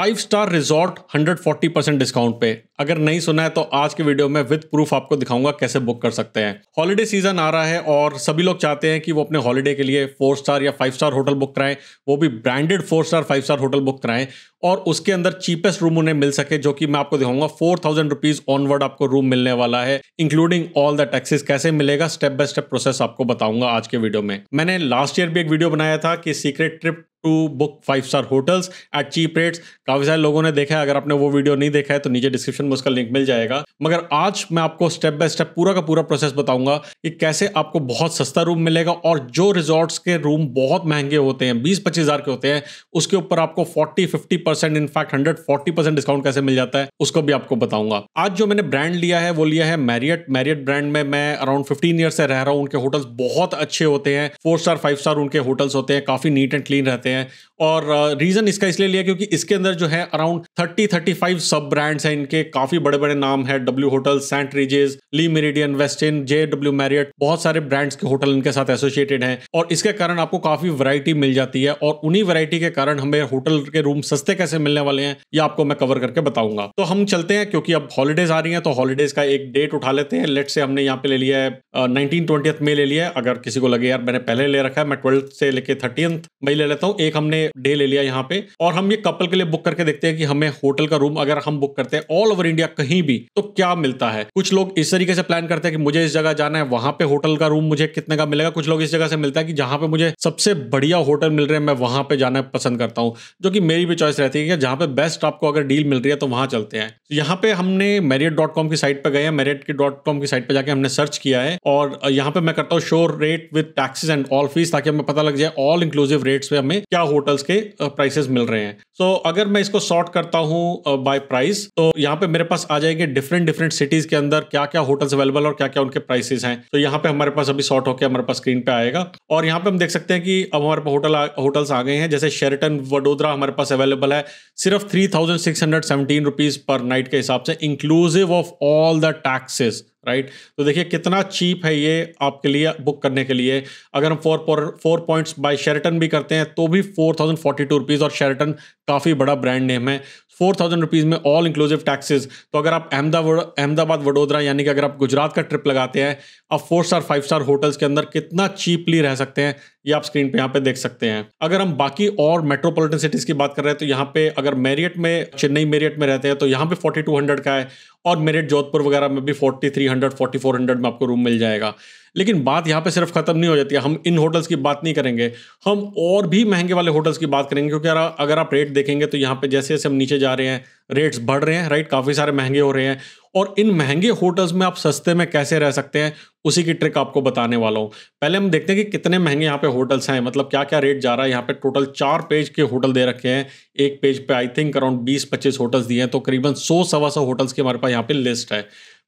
Five star resort 140 percent discount पे अगर नहीं सुना है तो आज के वीडियो में विद प्रूफ आपको दिखाऊंगा कैसे बुक कर सकते हैं हॉलीडे सीजन आ रहा है और सभी लोग चाहते हैं कि वो अपने हॉलीडे के लिए फोर स्टार या फाइव स्टार होटल बुक कराएं वो भी branded four star five star hotel book कराएं और उसके अंदर चीपेस्ट रूम उन्हें मिल सके जो कि मैं आपको दिखाऊंगा फोर थाउजेंड रुपीज ऑनवर्ड आपको रूम मिलने वाला है इंक्लूडिंग ऑल द टैक्सेस कैसे मिलेगा स्टेप बाय स्टेप प्रोसेस आपको बताऊंगा आज के वीडियो में मैंने लास्ट ईयर भी एक वीडियो बनाया था कि secret trip to book five star hotels at cheap rates काफ़ी सारे लोगों ने देखा है अगर आपने वो वीडियो नहीं देखा है तो नीचे डिस्क्रिप्शन में उसका लिंक मिल जाएगा मगर आज मैं आपको स्टेप बाय स्टेप पूरा का पूरा प्रोसेस बताऊंगा कि कैसे आपको बहुत सस्ता रूम मिलेगा और जो रिजॉर्ट्स के रूम बहुत महंगे होते हैं बीस पच्चीस हज़ार के होते हैं उसके ऊपर आपको forty fifty percent in fact hundred forty percent discount कैसे मिल जाता है उसको भी आपको बताऊंगा आज जो मैंने ब्रांड लिया है वो लिया है मैरियट मैरियट ब्रांड में मैं अराउंड फिफ्टीन ईयर से रह रहा हूँ उनके होटल्स बहुत अच्छे होते हैं फोर स्टार फाइव स्टार उनके होटल्स होते हैं काफ़ी नीट एंड क्लीन रहते हैं सकते हैं और रीज़न इसका इसलिए लिया क्योंकि इसके अंदर जो है अराउंड थर्टी थर्टी फाइव सब ब्रांड्स हैं इनके काफ़ी बड़े बड़े नाम है W hotel St Regis Le Meridien Westin J W Marriott बहुत सारे ब्रांड्स के होटल इनके साथ एसोसिएटेड हैं और इसके कारण आपको काफ़ी वैरायटी मिल जाती है और उन्हीं वैरायटी के कारण हमें होटल के रूम सस्ते कैसे मिलने वाले हैं ये आपको मैं कवर करके बताऊंगा तो हम चलते हैं क्योंकि अब हॉलीडेज आ रही है तो हॉलीडेज का एक डेट उठा लेते हैं लेट से हमने यहाँ पे ले लिया है नाइनटीन ट्वेंटी मई ले लिया है अगर किसी को लगे यार मैंने पहले ले रखा है मैं ट्वेल्थ से लेके थर्टीन मई ले लेता हूँ एक हमने डे ले लिया यहाँ पे और हम ये कपल के लिए बुक करके देखते हैं कि हमें होटल का रूम अगर हम बुक करते हैं ऑल ओवर इंडिया कहीं भी तो क्या मिलता है कुछ लोग इस तरीके से प्लान करते हैं कि मुझे इस जगह जाना है वहां पे होटल का रूम मुझे कितने का मिलेगा कुछ लोग इस जगह से मिलता है कि जहां पे मुझे सबसे बढ़िया होटल मिल रहे हैं मैं वहां पे जाना पसंद करता हूँ जो कि मेरी भी चॉइस रहती है कि जहां पे बेस्ट आपको अगर डील मिल रही है तो वहां चलते हैं तो यहाँ पे हमने मेरियट डॉट कॉम की साइट पर गए हैं की डॉट कॉम की साइट पर जाके हमने सर्च किया है और यहाँ पे मैं करता हूँ show rate with taxes and all fees ताकि हमें पता लग जाए ऑल इंक्लूसिव रेट्स पे हमें क्या होटल्स के प्राइसेस मिल रहे हैं सो so, अगर मैं इसको सॉर्ट करता हूँ बाय प्राइस तो यहाँ पे मेरे पास आ जाएंगे डिफरेंट डिफरेंट सिटीज के अंदर क्या क्या होटल्स अवेलेबल और क्या क्या उनके प्राइसेस हैं तो यहाँ पे हमारे पास अभी सॉर्ट होकर हमारे पास स्क्रीन पे आएगा और यहाँ पे हम देख सकते हैं कि अब हमारे पास होटल होटल्स आ गए हैं जैसे शेरटन वडोदरा हमारे पास अवेलेबल है सिर्फ three thousand six hundred seventeen rupees per night के हिसाब से inclusive of all the taxes right right? तो देखिए कितना चीप है ये आपके लिए बुक करने के लिए अगर हम four four points by Sheraton भी करते हैं तो भी four thousand forty two rupees और शेरटन काफ़ी बड़ा ब्रांड नेम है फोर थाउजेंड रुपीज़ में ऑल इंक्लूसिव टैक्सेस तो अगर आप अहमदाबाद अहमदाबाद वडोदरा यानी कि अगर आप गुजरात का ट्रिप लगाते हैं आप four star five star hotels के अंदर कितना चीपली रह सकते हैं ये आप स्क्रीन पे यहाँ पे देख सकते हैं अगर हम बाकी और मेट्रोपॉलिटन सिटीज़ की बात कर रहे हैं तो यहाँ पे अगर मेरियट में चेन्नई मेरियट में रहते हैं तो यहाँ पे 4200 का है और मेरिट जोधपुर वगैरह में भी 4300 4400 में आपको रूम मिल जाएगा लेकिन बात यहाँ पे सिर्फ खत्म नहीं हो जाती है हम इन होटल्स की बात नहीं करेंगे हम और भी महंगे वाले होटल्स की बात करेंगे क्योंकि अगर आप रेट देखेंगे तो यहाँ पे जैसे जैसे हम नीचे जा रहे हैं रेट्स बढ़ रहे हैं राइट काफ़ी सारे महंगे हो रहे हैं और इन महंगे होटल्स में आप सस्ते में कैसे रह सकते हैं उसी की ट्रिक आपको बताने वाला हूँ पहले हम देखते हैं कि कितने महंगे यहाँ पे होटल्स हैं मतलब क्या क्या रेट जा रहा है यहाँ पे टोटल चार पेज के होटल दे रखे हैं एक पेज पे आई थिंक अराउंड बीस पच्चीस होटल्स दिए हैं तो करीबन सौ सवा सौ होटल्स की हमारे पास यहाँ पे लिस्ट है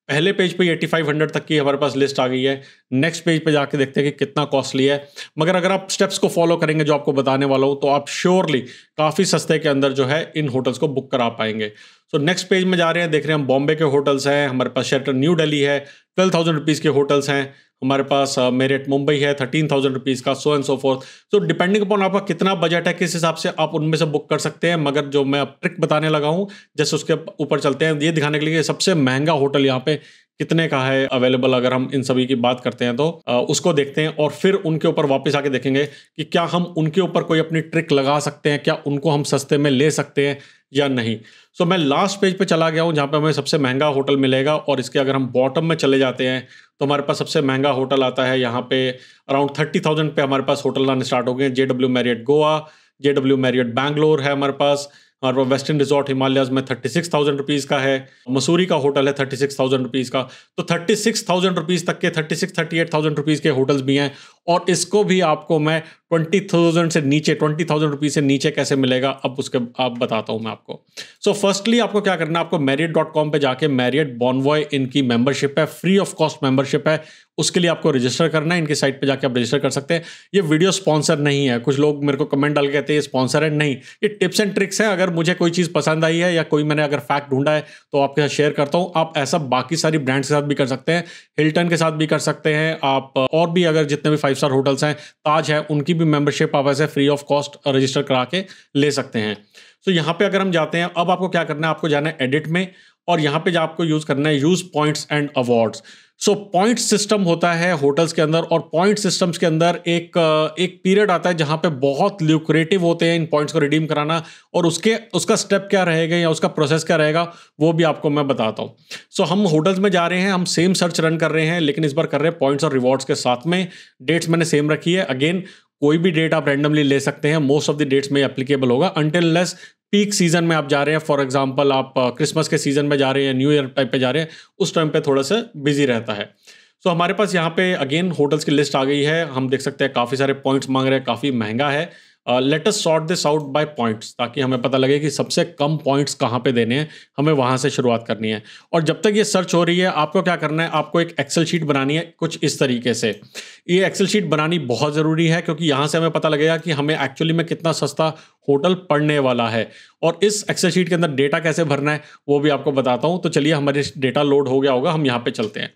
पहले पेज पे 8500 तक की हमारे पास लिस्ट आ गई है नेक्स्ट पेज पे जाके देखते हैं कि कितना कॉस्टली है मगर अगर आप स्टेप्स को फॉलो करेंगे जो आपको बताने वाला हूँ तो आप श्योरली काफ़ी सस्ते के अंदर जो है इन होटल्स को बुक करा पाएंगे सो नेक्स्ट पेज में जा रहे हैं देख रहे हैं हम बॉम्बे के होटल्स हैं हमारे पास शेटर न्यू डेली है ट्वेल्व थाउजेंड रुपीज़ के होटल्स हैं हमारे पास मेरेट मुंबई है थर्टीन थाउजेंड रुपीज़ का so and so forth so depending upon आपका कितना बजट है किस हिसाब से आप उनमें से बुक कर सकते हैं मगर जो मैं अब ट्रिक बताने लगा हूँ जैसे उसके ऊपर चलते हैं ये दिखाने के लिए सबसे महंगा होटल यहाँ पे कितने का है अवेलेबल अगर हम इन सभी की बात करते हैं तो आ, उसको देखते हैं और फिर उनके ऊपर वापस आके देखेंगे कि क्या हम उनके ऊपर कोई अपनी ट्रिक लगा सकते हैं क्या उनको हम सस्ते में ले सकते हैं या नहीं सो so, मैं लास्ट पेज पे चला गया हूँ जहाँ पे हमें सबसे महंगा होटल मिलेगा और इसके अगर हम बॉटम में चले जाते हैं तो हमारे पास सबसे महंगा होटल आता है यहाँ पे अराउंड थर्टी थाउजेंड पे हमारे पास होटल आने स्टार्ट हो गए J W Marriott Goa J W Marriott Bangalore है हमारे पास हमारे पास वेस्टर्न रिजॉर्ट हिमालयाज में थर्टी सिक्स थाउजेंड रुपीज़ का है मसूरी का होटल है थर्टी सिक्स थाउजेंड रुपीज़ का तो थर्टी सिक्स थाउजेंड रुपीज़ तक के thirty six thirty eight thousand rupees के होटल्स भी हैं और इसको भी आपको मैं ट्वेंटी थाउजेंड से नीचे ट्वेंटी थाउजेंड रुपीज़ से नीचे कैसे मिलेगा अब उसके आप बताता हूँ मैं आपको सो so फर्स्टली आपको क्या करना है आपको मैरियट डॉट कॉम पर जाके मैरियट बॉनवॉय इनकी मेंबरशिप है फ्री ऑफ कॉस्ट मेंबरशिप है उसके लिए आपको रजिस्टर करना है इनकी साइट पर जाके आप रजिस्टर कर सकते हैं ये वीडियो स्पॉन्सर नहीं है कुछ लोग मेरे को कमेंट डाल के कहते हैं ये स्पॉन्सर है नहीं ये टिप्स एंड ट्रिक्स है अगर मुझे कोई चीज़ पसंद आई है या कोई मैंने अगर फैक्ट ढूंढा है तो आपके साथ शेयर करता हूँ आप ऐसा बाकी सारी ब्रांड्स के साथ भी कर सकते हैं हिल्टन के साथ भी कर सकते हैं आप और भी अगर जितने भी फाइव स्टार होटल्स हैं ताज है उनकी भी मेंबरशिप आप ऐसे फ्री ऑफ कॉस्ट रजिस्टर करा के ले सकते हैं तो यहाँ पे अगर हम जाते हैं अब आपको क्या करना है आपको जाना है एडिट में और यहाँ पे जो आपको यूज करना है use points and awards so point system होता है होटल्स के अंदर और पॉइंट सिस्टम्स के अंदर एक एक पीरियड आता है जहां पे बहुत ल्यूक्रेटिव होते हैं इन पॉइंट्स को रिडीम कराना और उसके उसका स्टेप क्या रहेगा या उसका प्रोसेस क्या रहेगा वो भी आपको मैं बताता हूँ सो so, हम होटल्स में जा रहे हैं हम सेम सर्च रन कर रहे हैं लेकिन इस बार कर रहे हैं पॉइंट्स और रिवॉर्ड्स के साथ में डेट्स मैंने सेम रखी है अगेन कोई भी डेट आप रैंडमली ले सकते हैं मोस्ट ऑफ द डेट्स में एप्लीकेबल होगा अनटिल लेस पीक सीजन में आप जा रहे हैं फॉर एग्जाम्पल आप क्रिसमस uh, के सीजन में जा रहे हैं न्यू ईयर टाइप पे जा रहे हैं उस टाइम पे थोड़ा सा बिजी रहता है सो so, हमारे पास यहाँ पे अगेन होटल्स की लिस्ट आ गई है हम देख सकते हैं काफ़ी सारे पॉइंट्स मांग रहे हैं काफ़ी महंगा है let us sort this out by points ताकि हमें पता लगे कि सबसे कम पॉइंट्स कहाँ पे देने हैं हमें वहाँ से शुरुआत करनी है और जब तक ये सर्च हो रही है आपको क्या करना है आपको एक एक्सेल शीट बनानी है कुछ इस तरीके से ये एक्सेल शीट बनानी बहुत ज़रूरी है क्योंकि यहाँ से हमें पता लगेगा कि हमें एक्चुअली में कितना सस्ता होटल पड़ने वाला है और इस एक्सेल शीट के अंदर डेटा कैसे भरना है वो भी आपको बताता हूँ तो चलिए हमारे डेटा लोड हो गया होगा हम यहाँ पर चलते हैं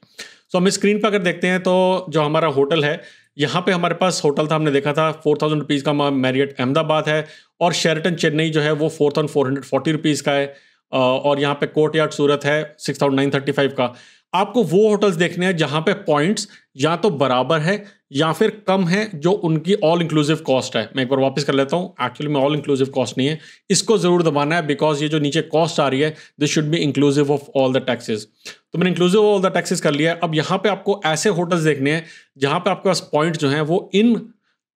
सो so, हम स्क्रीन पर अगर देखते हैं तो जो हमारा होटल है यहाँ पे हमारे पास होटल था हमने देखा था फोर थाउजेंड रुपीज़ का मैरियट अहमदाबाद है और शेरटन चेन्नई जो है वो four thousand four hundred forty rupees का है और यहाँ पे कोर्ट यार्ड सूरत है six thousand nine thirty five का आपको वो होटल्स देखने हैं जहाँ पे पॉइंट्स या तो बराबर है या फिर कम है जो उनकी ऑल इंक्लूसिव कॉस्ट है मैं एक बार वापस कर लेता हूँ एक्चुअली में ऑल इंक्लूसिव कॉस्ट नहीं है इसको ज़रूर दबाना है बिकॉज ये जो नीचे कॉस्ट आ रही है this should be inclusive of all the taxes तो मैंने इंक्लूसिव ऑल द टैक्सेस कर लिया है अब यहाँ पे आपको ऐसे होटल्स देखने हैं जहाँ पे आपके पास पॉइंट जो है वो इन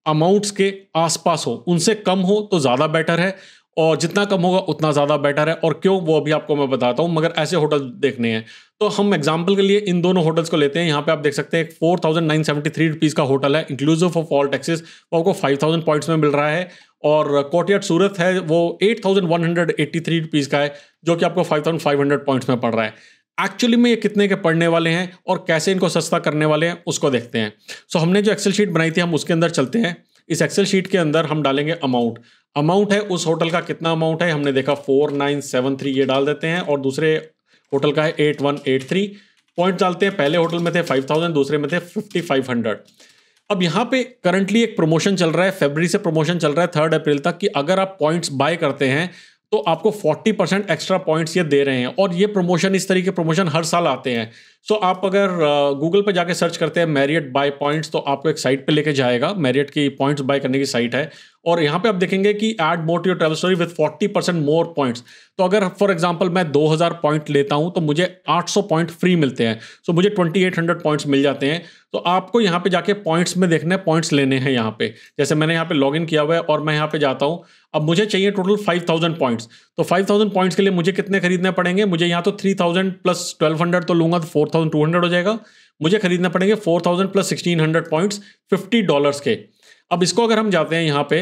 अमाउंट्स के आसपास हो उनसे कम हो तो ज़्यादा बेटर है और जितना कम होगा उतना ज़्यादा बेटर है और क्यों वो अभी आपको मैं बताता हूँ मगर ऐसे होटल देखने हैं तो हम एग्जाम्पल के लिए इन दोनों होटल्स को लेते हैं यहाँ पे आप देख सकते हैं एक four thousand nine three rupees का होटल है इंक्लूसिव ऑफ ऑल टैक्सेस वो आपको फाइव थाउजेंड पॉइंट्स में मिल रहा है और कोटियाट सूरत है वो eight thousand one hundred eighty three rupees का है जो कि आपको five thousand five hundred points में पड़ रहा है एक्चुअली में ये कितने के पढ़ने वाले हैं और कैसे इनको सस्ता करने वाले हैं उसको देखते हैं सो so, हमने जो एक्सेल शीट बनाई थी हम उसके अंदर चलते हैं इस एक्सेल शीट के अंदर हम डालेंगे अमाउंट अमाउंट है उस होटल का कितना अमाउंट है हमने देखा फोर नाइन सेवन थ्री ये डाल देते हैं और दूसरे होटल का है eight one eight three point डालते हैं पहले होटल में थे फाइव थाउजेंड दूसरे में थे फिफ्टी फाइव हंड्रेड अब यहाँ पे करंटली एक प्रमोशन चल रहा है फेबररी से प्रमोशन चल रहा है थर्ड अप्रैल तक कि अगर आप पॉइंट्स बाय करते हैं तो आपको फोर्टी परसेंट एक्स्ट्रा पॉइंट्स ये दे रहे हैं और ये प्रमोशन इस तरीके प्रमोशन हर साल आते हैं सो so, आप अगर गूगल uh, पर जाके सर्च करते हैं मैरियट बाय पॉइंट्स तो आपको एक साइट पे लेके जाएगा मैरियट की पॉइंट्स बाय करने की साइट है और यहाँ पे आप देखेंगे कि add more your travel story with 40 percent more points तो अगर फॉर एग्जांपल मैं 2000 पॉइंट लेता हूँ तो मुझे 800 पॉइंट फ्री मिलते हैं सो so, मुझे 2800 पॉइंट्स मिल जाते हैं तो आपको यहाँ पे जाके पॉइंट्स में देखने है पॉइंट्स लेने हैं यहाँ पे जैसे मैंने यहाँ पे लॉग इन किया हुआ है और मैं यहाँ पे जाता हूँ अब मुझे चाहिए टोटल 5000 पॉइंट्स तो 5000 पॉइंट्स के लिए मुझे कितने खरीदने पड़ेंगे मुझे यहाँ तो 3000 प्लस 1200 तो लूंगा तो 4,200 हो जाएगा मुझे खरीदना पड़ेंगे 4,000 thousand plus sixteen hundred points fifty dollars के अब इसको अगर हम जाते हैं यहाँ पे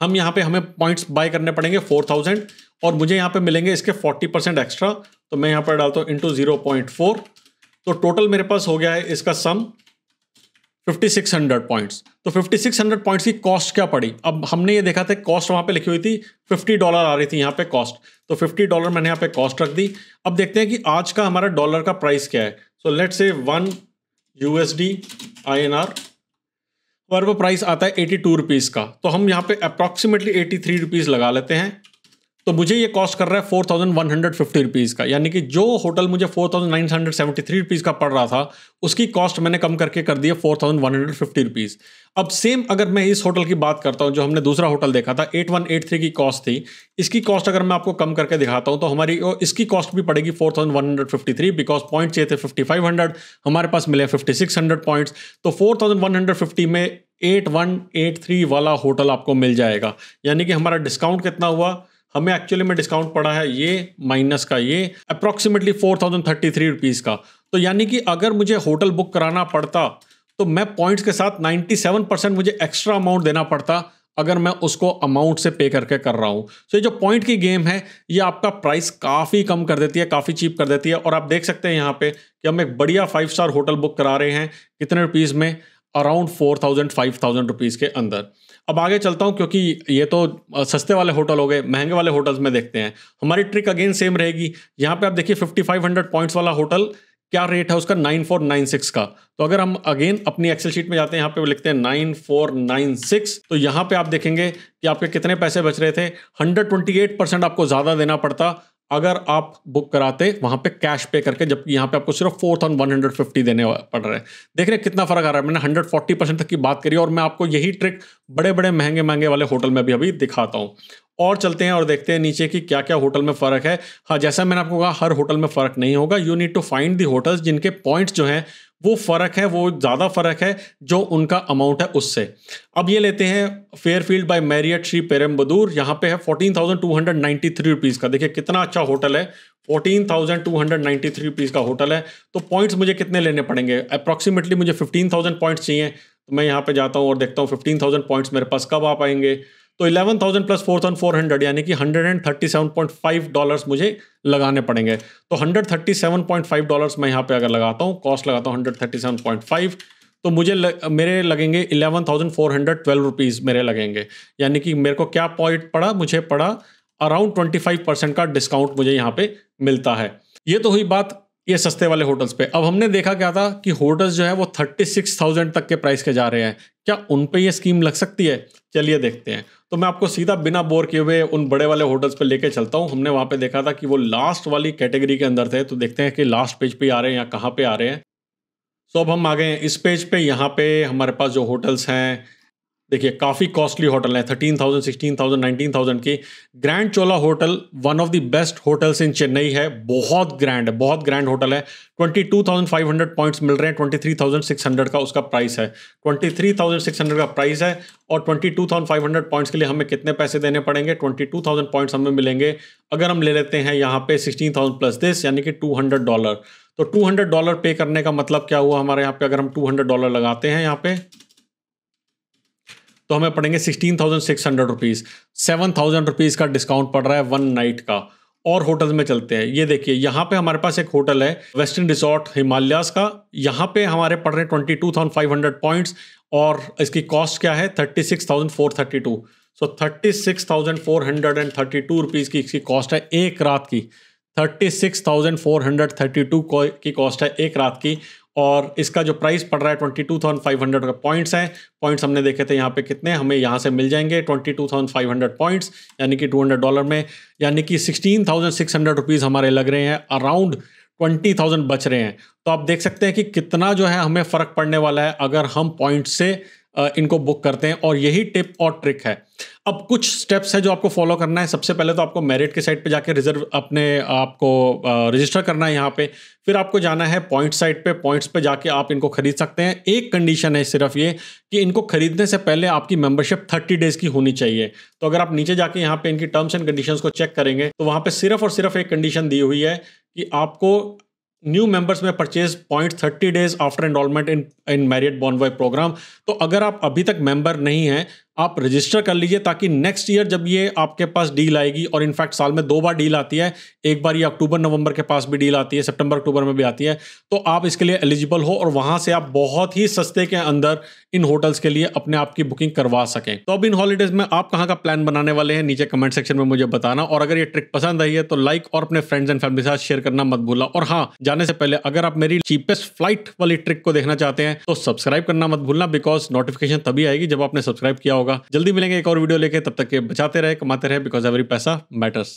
हम यहाँ पे हमें पॉइंट्स बाय करने पड़ेंगे 4,000 और मुझे यहाँ पे मिलेंगे इसके 40 परसेंट एक्स्ट्रा तो मैं यहाँ पर डालता हूँ इंटू जीरो तो टोटल मेरे पास हो गया है इसका सम 5600 पॉइंट्स तो 5600 पॉइंट्स की कॉस्ट क्या पड़ी अब हमने ये देखा था कॉस्ट वहाँ पे लिखी हुई थी 50 डॉलर आ रही थी यहाँ पे कॉस्ट तो 50 डॉलर मैंने यहाँ पे कॉस्ट रख दी अब देखते हैं कि आज का हमारा डॉलर का प्राइस क्या है so let say one U S D I N R और वो प्राइस आता है एटी टू रुपीज़ का तो हम यहाँ पे अप्रॉक्सीमेटली एटी थ्री रुपीज़ लगा लेते हैं तो मुझे ये कॉस्ट कर रहा है four thousand one hundred fifty rupees का यानी कि जो होटल मुझे four thousand nine hundred seventy three rupees का पड़ रहा था उसकी कॉस्ट मैंने कम करके कर दिया four thousand one hundred fifty rupees अब सेम अगर मैं इस होटल की बात करता हूँ जो हमने दूसरा होटल देखा था एट वन एट थ्री की कॉस्ट थी इसकी कॉस्ट अगर मैं आपको कम करके दिखाता हूँ तो हमारी इसकी कॉस्ट भी पड़ेगी four thousand one hundred fifty three because point चाहिए थे फिफ्टी फाइव हंड्रेड हमारे पास मिले फिफ्टी सिक्स हंड्रेड पॉइंट्स तो four thousand one hundred fifty में एट वन एट थ्री वाला होटल आपको मिल जाएगा यानी कि हमारा डिस्काउंट कितना हुआ हमें एक्चुअली में डिस्काउंट पड़ा है ये माइनस का ये approximately four thousand thirty three rupees का तो यानी कि अगर मुझे होटल बुक कराना पड़ता तो मैं पॉइंट्स के साथ नाइन्टी सेवन परसेंट मुझे एक्स्ट्रा अमाउंट देना पड़ता अगर मैं उसको अमाउंट से पे करके कर रहा हूँ तो ये जो पॉइंट की गेम है ये आपका प्राइस काफ़ी कम कर देती है काफ़ी चीप कर देती है और आप देख सकते हैं यहाँ पे कि हम एक बढ़िया फाइव स्टार होटल बुक करा रहे हैं कितने रुपीज़ में around four thousand five thousand rupees के अंदर अब आगे चलता हूँ क्योंकि ये तो सस्ते वाले होटल हो गए महंगे वाले होटल्स में देखते हैं हमारी ट्रिक अगेन सेम रहेगी यहाँ पे आप देखिए 5500 पॉइंट्स वाला होटल क्या रेट है उसका 9496 का तो अगर हम अगेन अपनी एक्सेल शीट में जाते हैं यहाँ पे लिखते हैं 9496 तो यहाँ पे आप देखेंगे कि आपके कितने पैसे बच रहे थे 128 परसेंट आपको ज़्यादा देना पड़ता अगर आप बुक कराते वहाँ पे कैश पे करके जबकि यहाँ पे आपको सिर्फ four thousand one hundred fifty देने पड़ रहे हैं देख रहे हैं कितना फर्क आ रहा है मैंने हंड्रेड फोर्टी परसेंट तक की बात करी और मैं आपको यही ट्रिक बड़े बड़े महंगे महंगे वाले होटल में भी अभी दिखाता हूँ और चलते हैं और देखते हैं नीचे कि क्या क्या होटल में फ़र्क है हाँ जैसा मैंने आपको कहा हर होटल में फ़र्क नहीं होगा you need to find the hotels जिनके पॉइंट्स जो हैं वो फ़र्क है वो ज़्यादा फ़र्क है जो उनका अमाउंट है उससे अब ये लेते हैं Fairfield by Marriott Sriperumbudur यहाँ पे है fourteen thousand two hundred ninety three rupees का देखिए कितना अच्छा होटल है fourteen thousand two hundred ninety three rupees का होटल है तो पॉइंट्स मुझे कितने लेने पड़ेंगे अप्रॉक्सीमेटली मुझे फिफ्टीन थाउजेंड पॉइंट्स चाहिए तो मैं यहाँ पर जाता हूँ और देखता हूँ फिफ्टीन थाउजेंड पॉइंट्स मेरे पास कब आ पाएंगे तो 11,000 प्लस 4,400 यानी कि 137.5 डॉलर्स मुझे लगाने पड़ेंगे तो 137.5 डॉलर्स मैं यहाँ पे अगर लगाता हूँ कॉस्ट लगाता हूँ 137.5 तो मुझे लग, मेरे लगेंगे 11,412 रुपीस मेरे लगेंगे यानी कि मेरे को क्या पॉइंट पड़ा मुझे पड़ा अराउंड 25 परसेंट का डिस्काउंट मुझे यहाँ पे मिलता है ये तो हुई बात ये सस्ते वाले होटल्स पे अब हमने देखा क्या था कि होटल्स जो है वो थर्टी सिक्स थाउजेंड तक के प्राइस के जा रहे हैं क्या उन पे ये स्कीम लग सकती है चलिए देखते हैं तो मैं आपको सीधा बिना बोर किए हुए उन बड़े वाले होटल्स पे लेके चलता हूँ हमने वहाँ पे देखा था कि वो लास्ट वाली कैटेगरी के अंदर थे तो देखते हैं कि लास्ट पेज पे आ रहे हैं या कहाँ पर आ रहे हैं सो अब हम आ गए हैं इस पेज पे यहाँ पे हमारे पास जो होटल्स हैं देखिए काफ़ी कॉस्टली होटल है thirteen thousand sixteen thousand nineteen thousand की Grand Chola hotel one of the best hotels in Chennai है बहुत ग्रैंड है बहुत ग्रैंड होटल है twenty two thousand five hundred points मिल रहे हैं twenty three thousand six hundred का उसका प्राइस है twenty three thousand six hundred का प्राइस है और twenty two thousand five hundred points के लिए हमें कितने पैसे देने पड़ेंगे ट्वेंटी टू थाउजेंड पॉइंट्स हमें मिलेंगे अगर हम ले लेते हैं यहाँ पे सिक्सटीन थाउजेंड प्लस दिस यानी कि टू हंड्रेड डॉलर तो टू हंड्रेड डॉलर पे करने का मतलब क्या हुआ हमारे यहाँ पे अगर हम टू हंड्रेड डॉलर लगाते हैं यहाँ पे तो हमें पड़ेंगे sixteen thousand six hundred rupees seven thousand rupees का डिस्काउंट पड़ रहा है वन नाइट का और होटल में चलते हैं ये देखिए यहाँ पे हमारे पास एक होटल है वेस्टर्न रिसोर्ट हिमालयास का यहाँ पे हमारे पड़ रहे twenty two thousand five hundred points और इसकी कॉस्ट क्या है thirty six thousand four thirty two so thirty six thousand four hundred and thirty two rupees की इसकी कॉस्ट है एक रात की thirty six thousand four hundred thirty two की कॉस्ट है एक रात की और इसका जो प्राइस पड़ रहा है twenty two thousand five hundred का पॉइंट्स हैं पॉइंट्स हमने देखे थे यहाँ पे कितने हमें यहाँ से मिल जाएंगे twenty two thousand five hundred points यानी कि टू हंड्रेड डॉलर में यानी कि sixteen thousand six hundred rupees हमारे लग रहे हैं अराउंड ट्वेंटी थाउजेंड बच रहे हैं तो आप देख सकते हैं कि कितना जो है हमें फ़र्क पड़ने वाला है अगर हम पॉइंट्स से इनको बुक करते हैं और यही टिप और ट्रिक है अब कुछ स्टेप्स है जो आपको फॉलो करना है सबसे पहले तो आपको मेरिट के साइट पे जाके रिजर्व अपने आपको रजिस्टर करना है यहाँ पे फिर आपको जाना है पॉइंट साइट पे पॉइंट्स पे जाके आप इनको खरीद सकते हैं एक कंडीशन है सिर्फ ये कि इनको खरीदने से पहले आपकी मेंबरशिप थर्टी डेज की होनी चाहिए तो अगर आप नीचे जाके यहाँ पे इनकी टर्म्स एंड कंडीशन को चेक करेंगे तो वहाँ पर सिर्फ और सिर्फ एक कंडीशन दी हुई है कि आपको न्यू मेंबर्स में purchase point thirty days after enrollment in in Marriott Bonvoy program तो अगर आप अभी तक मेंबर नहीं हैं आप रजिस्टर कर लीजिए ताकि नेक्स्ट ईयर जब ये आपके पास डील आएगी और इनफैक्ट साल में दो बार डील आती है एक बार ये अक्टूबर नवंबर के पास भी डील आती है सितंबर अक्टूबर में भी आती है तो आप इसके लिए एलिजिबल हो और वहां से आप बहुत ही सस्ते के अंदर इन होटल्स के लिए अपने आप की बुकिंग करवा सकें तो अब इन हॉलीडेज में आप कहाँ का प्लान बनाने वाले हैं नीचे कमेंट सेक्शन में मुझे बताना और अगर ये ट्रिक पसंद आई है तो लाइक और अपने फ्रेंड्स एंड फैमिली के साथ शेयर करना मत भूलना और हाँ जाने से पहले अगर आप मेरी चीपेस्ट फ्लाइट वाली ट्रिक को देखना चाहते हैं तो सब्सक्राइब करना मत भूलना बिकॉज नोटिफिकेशन तभी आएगी जब आपने सब्सक्राइब किया होगा होगा जल्दी मिलेंगे एक और वीडियो लेके तब तक के बचाते रहे कमाते रहे बिकॉज एवरी पैसा मैटर्स